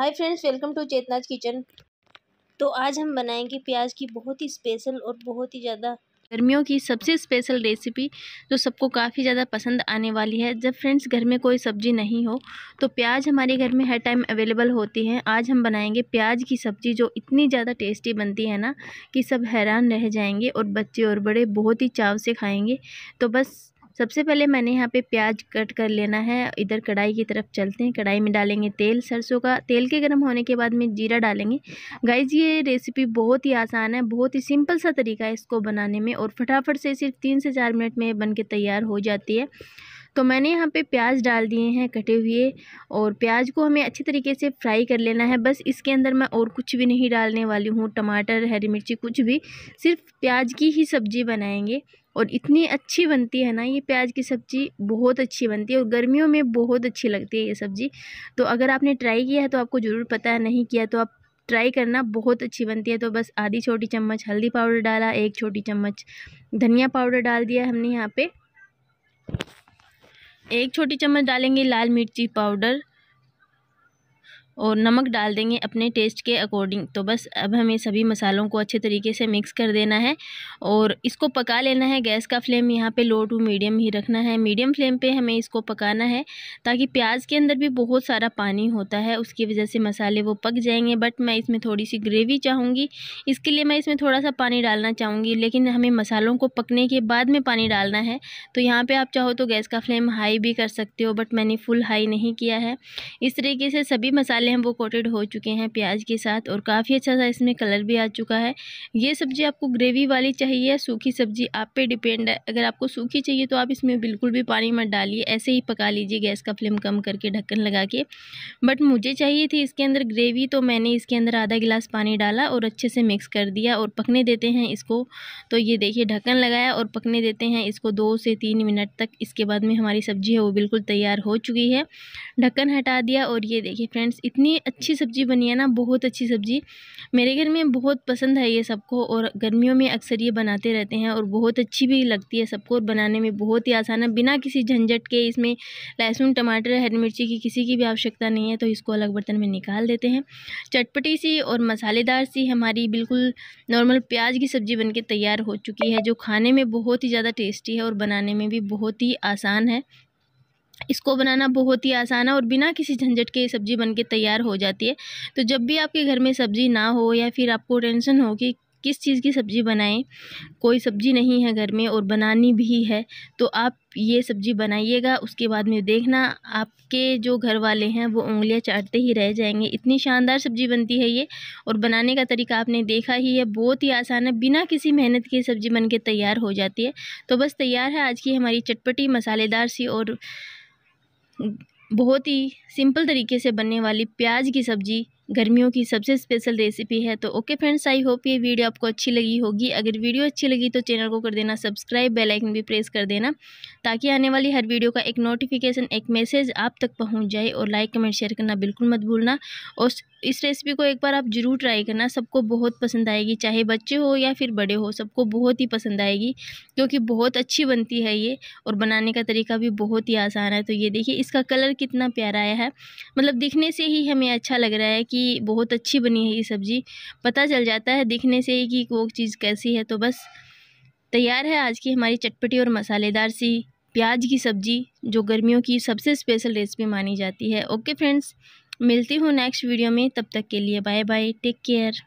hi friends welcome to Chetna's kitchen तो आज हम बनाएंगे प्याज की बहुत ही स्पेशल और बहुत ही ज़्यादा गर्मियों की सबसे स्पेशल रेसिपी जो सबको काफ़ी ज़्यादा पसंद आने वाली है जब फ्रेंड्स घर में कोई सब्ज़ी नहीं हो तो प्याज हमारे घर में हर टाइम अवेलेबल होती है आज हम बनाएंगे प्याज की सब्ज़ी जो इतनी ज़्यादा टेस्टी बनती है ना कि सब हैरान रह जाएंगे और बच्चे और बड़े बहुत ही चाव से खाएंगे तो बस सबसे पहले मैंने यहाँ पे प्याज कट कर लेना है इधर कढ़ाई की तरफ चलते हैं कढ़ाई में डालेंगे तेल सरसों का तेल के गर्म होने के बाद में जीरा डालेंगे गाइज ये रेसिपी बहुत ही आसान है बहुत ही सिंपल सा तरीका है इसको बनाने में और फटाफट से सिर्फ तीन से चार मिनट में बन के तैयार हो जाती है तो मैंने यहाँ पे प्याज डाल दिए हैं कटे हुए और प्याज को हमें अच्छे तरीके से फ्राई कर लेना है बस इसके अंदर मैं और कुछ भी नहीं डालने वाली हूँ टमाटर हरी मिर्ची कुछ भी सिर्फ प्याज की ही सब्ज़ी बनाएंगे और इतनी अच्छी बनती है ना ये प्याज की सब्ज़ी बहुत अच्छी बनती है और गर्मियों में बहुत अच्छी लगती है ये सब्ज़ी तो अगर आपने ट्राई किया है तो आपको ज़रूर पता है नहीं किया तो आप ट्राई करना बहुत अच्छी बनती है तो बस आधी छोटी चम्मच हल्दी पाउडर डाला एक छोटी चम्मच धनिया पाउडर डाल दिया हमने यहाँ पर एक छोटी चम्मच डालेंगे लाल मिर्ची पाउडर और नमक डाल देंगे अपने टेस्ट के अकॉर्डिंग तो बस अब हमें सभी मसालों को अच्छे तरीके से मिक्स कर देना है और इसको पका लेना है गैस का फ्लेम यहाँ पे लो टू मीडियम ही रखना है मीडियम फ्लेम पे हमें इसको पकाना है ताकि प्याज के अंदर भी बहुत सारा पानी होता है उसकी वजह से मसाले वो पक जाएंगे बट मैं इसमें थोड़ी सी ग्रेवी चाहूँगी इसके लिए मैं इसमें थोड़ा सा पानी डालना चाहूँगी लेकिन हमें मसालों को पकने के बाद में पानी डालना है तो यहाँ पर आप चाहो तो गैस का फ्लेम हाई भी कर सकते हो बट मैंने फुल हाई नहीं किया है इस तरीके से सभी मसाले मसाले हैं वो कोटेड हो चुके हैं प्याज के साथ और काफ़ी अच्छा सा इसमें कलर भी आ चुका है ये सब्ज़ी आपको ग्रेवी वाली चाहिए सूखी सब्ज़ी आप पे डिपेंड है अगर आपको सूखी चाहिए तो आप इसमें बिल्कुल भी पानी मत डालिए ऐसे ही पका लीजिए गैस का फ्लेम कम करके ढक्कन लगा के बट मुझे चाहिए थी इसके अंदर ग्रेवी तो मैंने इसके अंदर आधा गिलास पानी डाला और अच्छे से मिक्स कर दिया और पकने देते हैं इसको तो ये देखिए ढक्कन लगाया और पकने देते हैं इसको दो से तीन मिनट तक इसके बाद में हमारी सब्ज़ी है वो बिल्कुल तैयार हो चुकी है ढक्कन हटा दिया और ये देखिए फ्रेंड्स इतनी अच्छी सब्ज़ी बनी है ना बहुत अच्छी सब्ज़ी मेरे घर में बहुत पसंद है ये सबको और गर्मियों में अक्सर ये बनाते रहते हैं और बहुत अच्छी भी लगती है सबको और बनाने में बहुत ही आसान है बिना किसी झंझट के इसमें लहसुन टमाटर हरी मिर्ची की किसी की भी आवश्यकता नहीं है तो इसको अलग बर्तन में निकाल देते हैं चटपटी सी और मसालेदार सी हमारी बिल्कुल नॉर्मल प्याज की सब्ज़ी बन तैयार हो चुकी है जो खाने में बहुत ही ज़्यादा टेस्टी है और बनाने में भी बहुत ही आसान है इसको बनाना बहुत ही आसान है और बिना किसी झंझट के सब्ज़ी सब्ज़ी बनके तैयार हो जाती है तो जब भी आपके घर में सब्ज़ी ना हो या फिर आपको टेंशन हो कि किस चीज़ की सब्ज़ी बनाएं कोई सब्ज़ी नहीं है घर में और बनानी भी है तो आप ये सब्ज़ी बनाइएगा उसके बाद में देखना आपके जो घर वाले हैं वो उंगलियां चाटते ही रह जाएंगे इतनी शानदार सब्ज़ी बनती है ये और बनाने का तरीका आपने देखा ही है बहुत ही आसान है बिना किसी मेहनत के सब्ज़ी बन के तैयार हो जाती है तो बस तैयार है आज की हमारी चटपटी मसालेदार सी और बहुत ही सिंपल तरीके से बनने वाली प्याज की सब्ज़ी गर्मियों की सबसे स्पेशल रेसिपी है तो ओके फ्रेंड्स आई होप ये वीडियो आपको अच्छी लगी होगी अगर वीडियो अच्छी लगी तो चैनल को कर देना सब्सक्राइब बेल आइकन भी प्रेस कर देना ताकि आने वाली हर वीडियो का एक नोटिफिकेशन एक मैसेज आप तक पहुंच जाए और लाइक कमेंट शेयर करना बिल्कुल मत भूलना और इस रेसिपी को एक बार आप ज़रूर ट्राई करना सबको बहुत पसंद आएगी चाहे बच्चे हो या फिर बड़े हो सबको बहुत ही पसंद आएगी क्योंकि बहुत अच्छी बनती है ये और बनाने का तरीका भी बहुत ही आसान है तो ये देखिए इसका कलर कितना प्यारा आया है मतलब दिखने से ही हमें अच्छा लग रहा है कि कि बहुत अच्छी बनी है ये सब्ज़ी पता चल जाता है दिखने से ही कि वो चीज़ कैसी है तो बस तैयार है आज की हमारी चटपटी और मसालेदार सी प्याज की सब्ज़ी जो गर्मियों की सबसे स्पेशल रेसिपी मानी जाती है ओके फ्रेंड्स मिलती हूँ नेक्स्ट वीडियो में तब तक के लिए बाय बाय टेक केयर